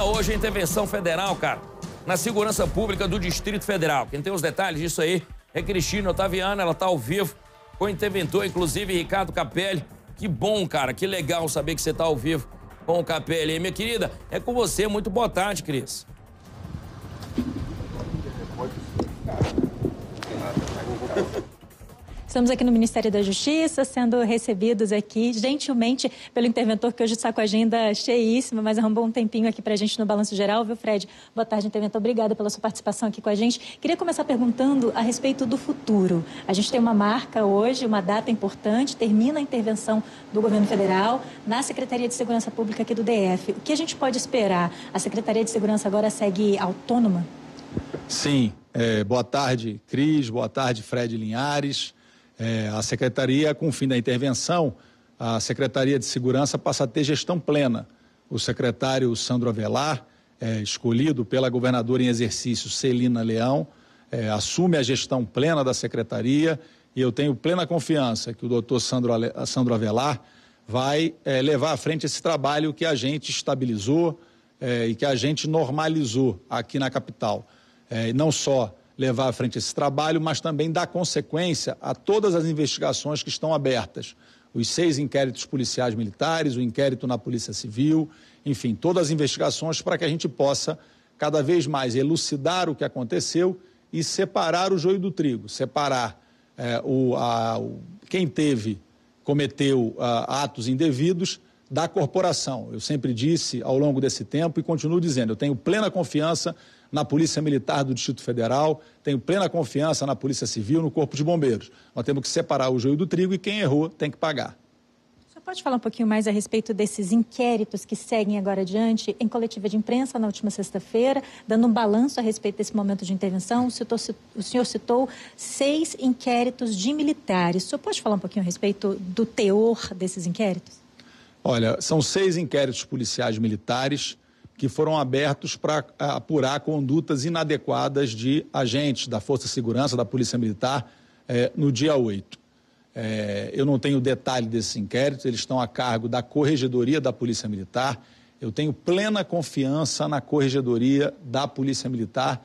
termina hoje a intervenção federal, cara, na segurança pública do Distrito Federal. Quem tem os detalhes disso aí é Cristina Otaviana, ela tá ao vivo com o interventor, inclusive Ricardo Capelli. Que bom, cara, que legal saber que você tá ao vivo com o Capelli. E, minha querida, é com você. Muito boa tarde, Cris. Pode. Estamos aqui no Ministério da Justiça, sendo recebidos aqui gentilmente pelo interventor que hoje está com a agenda cheíssima, mas arrumou um tempinho aqui para a gente no Balanço Geral, viu, Fred? Boa tarde, interventor. Obrigada pela sua participação aqui com a gente. Queria começar perguntando a respeito do futuro. A gente tem uma marca hoje, uma data importante, termina a intervenção do governo federal na Secretaria de Segurança Pública aqui do DF. O que a gente pode esperar? A Secretaria de Segurança agora segue autônoma? Sim. É, boa tarde, Cris. Boa tarde, Fred Linhares. É, a secretaria, com o fim da intervenção, a Secretaria de Segurança passa a ter gestão plena. O secretário Sandro Avelar, é, escolhido pela governadora em exercício Celina Leão, é, assume a gestão plena da secretaria e eu tenho plena confiança que o doutor Sandro, Sandro Avelar vai é, levar à frente esse trabalho que a gente estabilizou é, e que a gente normalizou aqui na capital. É, não só levar à frente esse trabalho, mas também dar consequência a todas as investigações que estão abertas. Os seis inquéritos policiais militares, o inquérito na Polícia Civil, enfim, todas as investigações para que a gente possa cada vez mais elucidar o que aconteceu e separar o joio do trigo, separar é, o, a, o, quem teve, cometeu a, ah, atos indevidos da corporação. Eu sempre disse ao longo desse tempo e continuo dizendo, eu tenho plena confiança na Polícia Militar do Distrito Federal, tenho plena confiança na Polícia Civil, no Corpo de Bombeiros. Nós temos que separar o joio do trigo e quem errou tem que pagar. Você pode falar um pouquinho mais a respeito desses inquéritos que seguem agora adiante em coletiva de imprensa na última sexta-feira, dando um balanço a respeito desse momento de intervenção? O senhor, o senhor citou seis inquéritos de militares. O senhor pode falar um pouquinho a respeito do teor desses inquéritos? Olha, são seis inquéritos policiais militares que foram abertos para é, apurar condutas inadequadas de agentes da Força de Segurança, da Polícia Militar, é, no dia 8. É, eu não tenho detalhe desses inquéritos, eles estão a cargo da Corregedoria da Polícia Militar. Eu tenho plena confiança na Corregedoria da Polícia Militar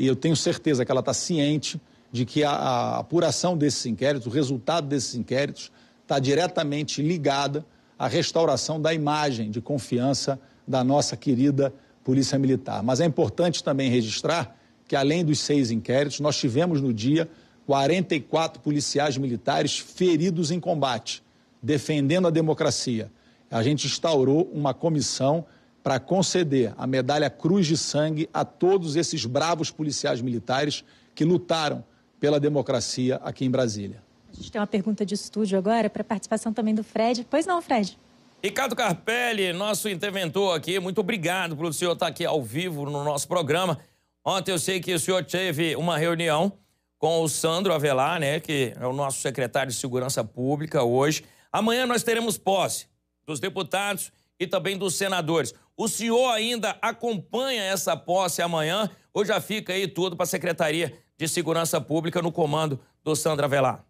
e eu tenho certeza que ela está ciente de que a, a apuração desses inquéritos, o resultado desses inquéritos, está diretamente ligada a restauração da imagem de confiança da nossa querida Polícia Militar. Mas é importante também registrar que, além dos seis inquéritos, nós tivemos no dia 44 policiais militares feridos em combate, defendendo a democracia. A gente instaurou uma comissão para conceder a medalha Cruz de Sangue a todos esses bravos policiais militares que lutaram pela democracia aqui em Brasília. A gente tem uma pergunta de estúdio agora para participação também do Fred. Pois não, Fred? Ricardo Carpelli, nosso interventor aqui, muito obrigado pelo senhor estar tá aqui ao vivo no nosso programa. Ontem eu sei que o senhor teve uma reunião com o Sandro Avelar, né, que é o nosso secretário de Segurança Pública hoje. Amanhã nós teremos posse dos deputados e também dos senadores. O senhor ainda acompanha essa posse amanhã ou já fica aí tudo para a Secretaria de Segurança Pública no comando do Sandro Avelar?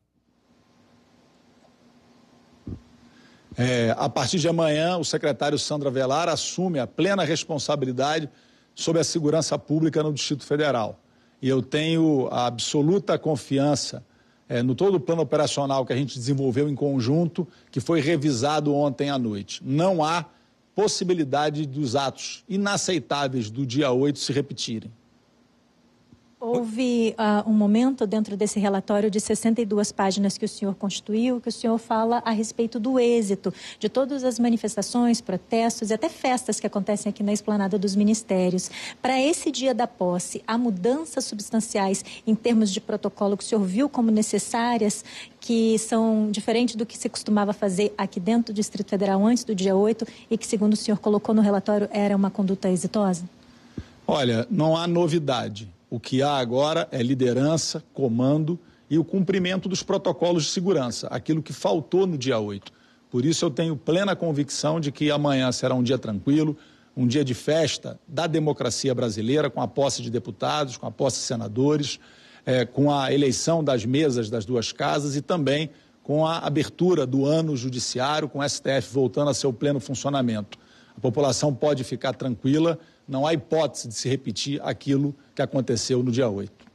É, a partir de amanhã, o secretário Sandra Velar assume a plena responsabilidade sobre a segurança pública no Distrito Federal. E eu tenho a absoluta confiança é, no todo o plano operacional que a gente desenvolveu em conjunto, que foi revisado ontem à noite. Não há possibilidade dos atos inaceitáveis do dia 8 se repetirem. Houve uh, um momento dentro desse relatório de 62 páginas que o senhor constituiu, que o senhor fala a respeito do êxito de todas as manifestações, protestos e até festas que acontecem aqui na esplanada dos ministérios. Para esse dia da posse, há mudanças substanciais em termos de protocolo que o senhor viu como necessárias, que são diferentes do que se costumava fazer aqui dentro do Distrito Federal antes do dia 8 e que, segundo o senhor colocou no relatório, era uma conduta exitosa? Olha, não há novidade. O que há agora é liderança, comando e o cumprimento dos protocolos de segurança, aquilo que faltou no dia 8. Por isso eu tenho plena convicção de que amanhã será um dia tranquilo, um dia de festa da democracia brasileira, com a posse de deputados, com a posse de senadores, é, com a eleição das mesas das duas casas e também com a abertura do ano judiciário, com o STF voltando a seu pleno funcionamento. A população pode ficar tranquila não há hipótese de se repetir aquilo que aconteceu no dia 8.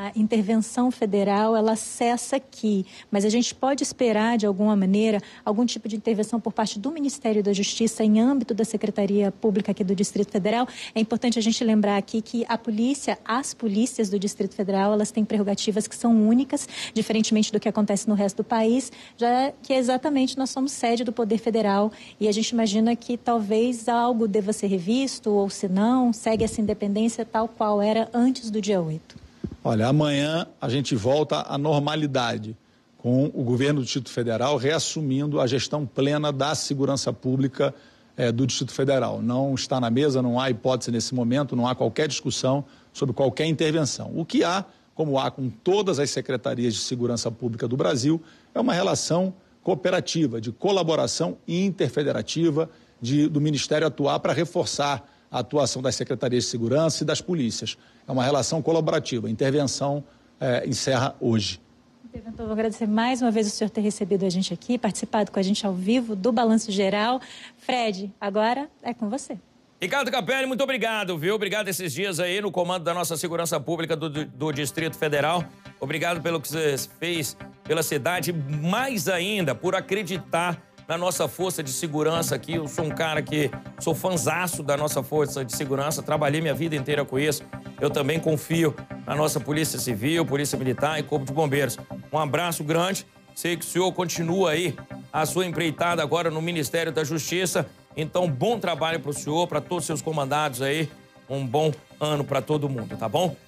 A intervenção federal, ela cessa aqui, mas a gente pode esperar, de alguma maneira, algum tipo de intervenção por parte do Ministério da Justiça em âmbito da Secretaria Pública aqui do Distrito Federal. É importante a gente lembrar aqui que a polícia, as polícias do Distrito Federal, elas têm prerrogativas que são únicas, diferentemente do que acontece no resto do país, já que é exatamente nós somos sede do Poder Federal e a gente imagina que talvez algo deva ser revisto ou se não, segue essa independência tal qual era antes do dia 8. Olha, amanhã a gente volta à normalidade, com o governo do Distrito Federal reassumindo a gestão plena da segurança pública eh, do Distrito Federal. Não está na mesa, não há hipótese nesse momento, não há qualquer discussão sobre qualquer intervenção. O que há, como há com todas as secretarias de segurança pública do Brasil, é uma relação cooperativa, de colaboração interfederativa de, do Ministério atuar para reforçar a atuação das secretarias de segurança e das polícias. É uma relação colaborativa. A intervenção é, encerra hoje. Interventor, vou agradecer mais uma vez o senhor ter recebido a gente aqui, participado com a gente ao vivo do Balanço Geral. Fred, agora é com você. Ricardo Capelli, muito obrigado, viu? Obrigado esses dias aí no comando da nossa segurança pública do, do Distrito Federal. Obrigado pelo que você fez pela cidade, mais ainda por acreditar na nossa força de segurança aqui. Eu sou um cara que sou fanzaço da nossa força de segurança, trabalhei minha vida inteira com isso. Eu também confio na nossa Polícia Civil, Polícia Militar e Corpo de Bombeiros. Um abraço grande. Sei que o senhor continua aí a sua empreitada agora no Ministério da Justiça. Então, bom trabalho para o senhor, para todos os seus comandados aí. Um bom ano para todo mundo, tá bom?